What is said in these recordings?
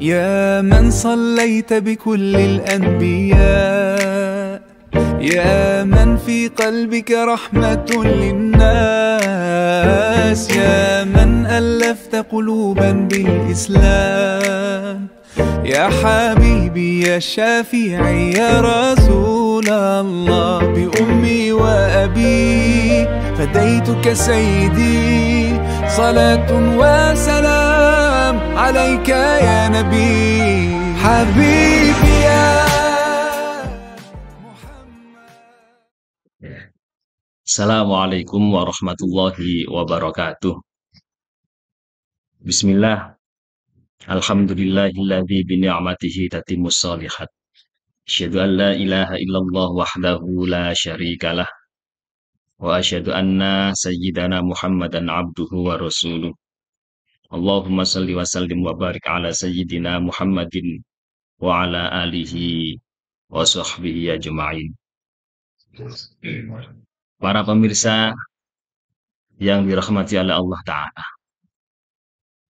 يا من صليت بكل الأنبياء يا من في قلبك رحمة للناس يا من ألفت قلوبا بالإسلام يا حبيبي يا شافعي يا رسول الله بأمي وأبي فديتك سيدي صلاة وسلام عليك يا نبي حبيبي يا السلام عليكم ورحمة الله وبركاته بسم الله الحمد لله الذي بنعمته تتم الصالحات أشهد أن لا إله إلا الله وحده لا شريك له وأشهد أن سيدنا محمدا عبده ورسوله Allahumma salli wa sallim wa barik ala sayyidina Muhammadin wa ala alihi wa sahbihi ajma'in. Para pemirsa yang dirahmati oleh Allah Ta'ala.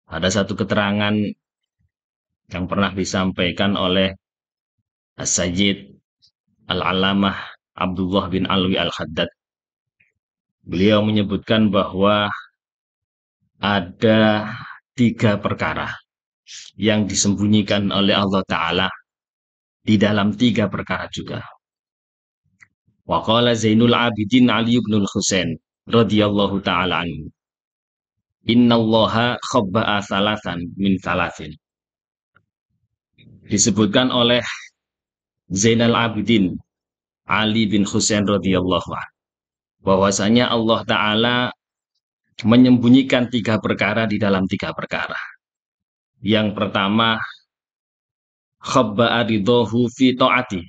Ada satu keterangan yang pernah disampaikan oleh As-Sayyid Al-Alamah Abdullah bin Alwi Al-Haddad. Beliau menyebutkan bahwa ada tiga perkara yang disembunyikan oleh Allah Ta'ala di dalam tiga perkara juga. Waqala Zainul Abidin Ali bin Husain radhiyallahu taala anhu. Inna Allaha khabba'a salatan min salatin. Disebutkan oleh Zainal Abidin Ali bin Husain radhiyallahu anhu bahwasanya Allah taala menyembunyikan tiga perkara di dalam tiga perkara. Yang pertama, khabba'a ridhohu fi ta'ati.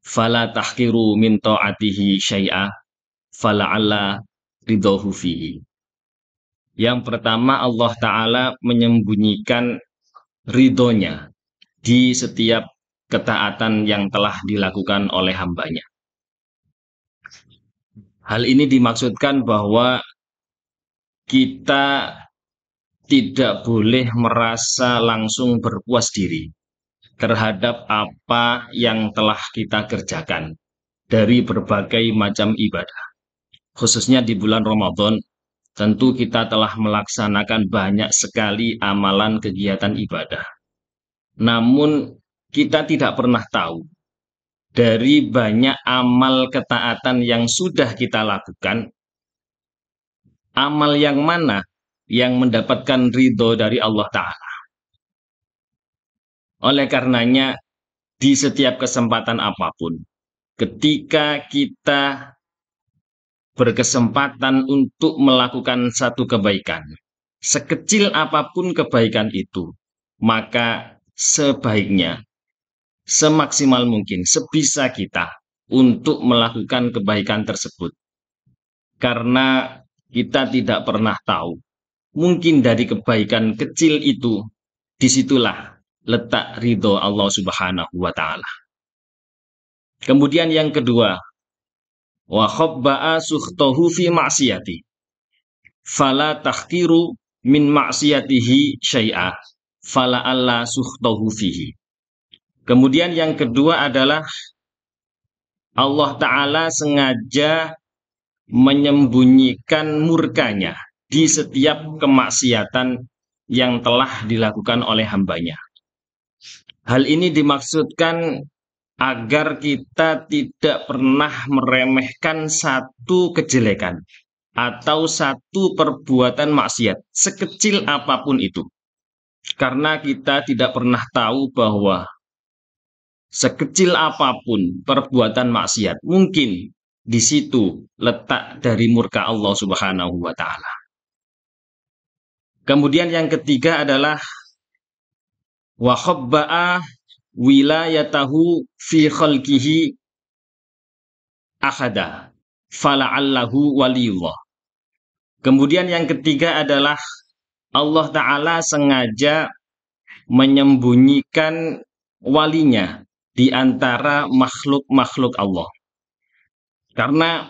Fala tahkiru min ta'atihi syai'a alla ridhohu fihi. Yang pertama Allah Ta'ala menyembunyikan ridhonya di setiap ketaatan yang telah dilakukan oleh hambanya. Hal ini dimaksudkan bahwa kita tidak boleh merasa langsung berpuas diri terhadap apa yang telah kita kerjakan dari berbagai macam ibadah. Khususnya di bulan Ramadan, tentu kita telah melaksanakan banyak sekali amalan kegiatan ibadah. Namun, kita tidak pernah tahu dari banyak amal ketaatan yang sudah kita lakukan, amal yang mana yang mendapatkan ridho dari Allah Ta'ala. Oleh karenanya, di setiap kesempatan apapun, ketika kita berkesempatan untuk melakukan satu kebaikan, sekecil apapun kebaikan itu, maka sebaiknya semaksimal mungkin, sebisa kita untuk melakukan kebaikan tersebut. Karena kita tidak pernah tahu, mungkin dari kebaikan kecil itu, disitulah letak ridho Allah Subhanahu wa Ta'ala. Kemudian yang kedua, wa khabba'a sukhtahu fi ma'siyati. Fala tahkiru min ma'siyatihi syai'a. Fala alla Kemudian yang kedua adalah Allah Ta'ala sengaja menyembunyikan murkanya di setiap kemaksiatan yang telah dilakukan oleh hambanya. Hal ini dimaksudkan agar kita tidak pernah meremehkan satu kejelekan atau satu perbuatan maksiat, sekecil apapun itu. Karena kita tidak pernah tahu bahwa sekecil apapun perbuatan maksiat, mungkin di situ letak dari murka Allah Subhanahu wa taala. Kemudian yang ketiga adalah wa khabba'a wilayatahu fi khalqihi ahada fala'allahu waliyullah. Kemudian yang ketiga adalah Allah Ta'ala sengaja menyembunyikan walinya di antara makhluk-makhluk Allah. Karena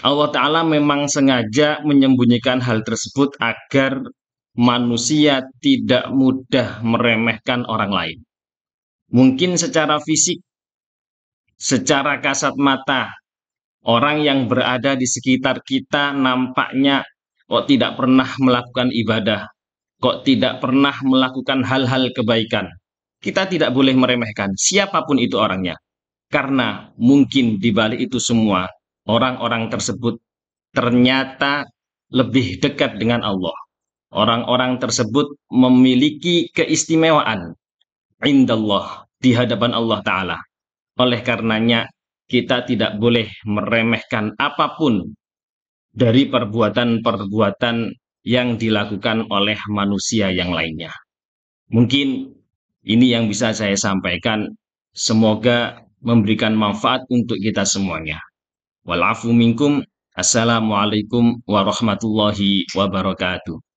Allah Ta'ala memang sengaja menyembunyikan hal tersebut agar manusia tidak mudah meremehkan orang lain. Mungkin secara fisik, secara kasat mata, orang yang berada di sekitar kita nampaknya kok tidak pernah melakukan ibadah, kok tidak pernah melakukan hal-hal kebaikan kita tidak boleh meremehkan siapapun itu orangnya. Karena mungkin di balik itu semua, orang-orang tersebut ternyata lebih dekat dengan Allah. Orang-orang tersebut memiliki keistimewaan indallah di hadapan Allah Ta'ala. Oleh karenanya, kita tidak boleh meremehkan apapun dari perbuatan-perbuatan yang dilakukan oleh manusia yang lainnya. Mungkin ini yang bisa saya sampaikan. Semoga memberikan manfaat untuk kita semuanya. Walafu minkum. Assalamualaikum warahmatullahi wabarakatuh.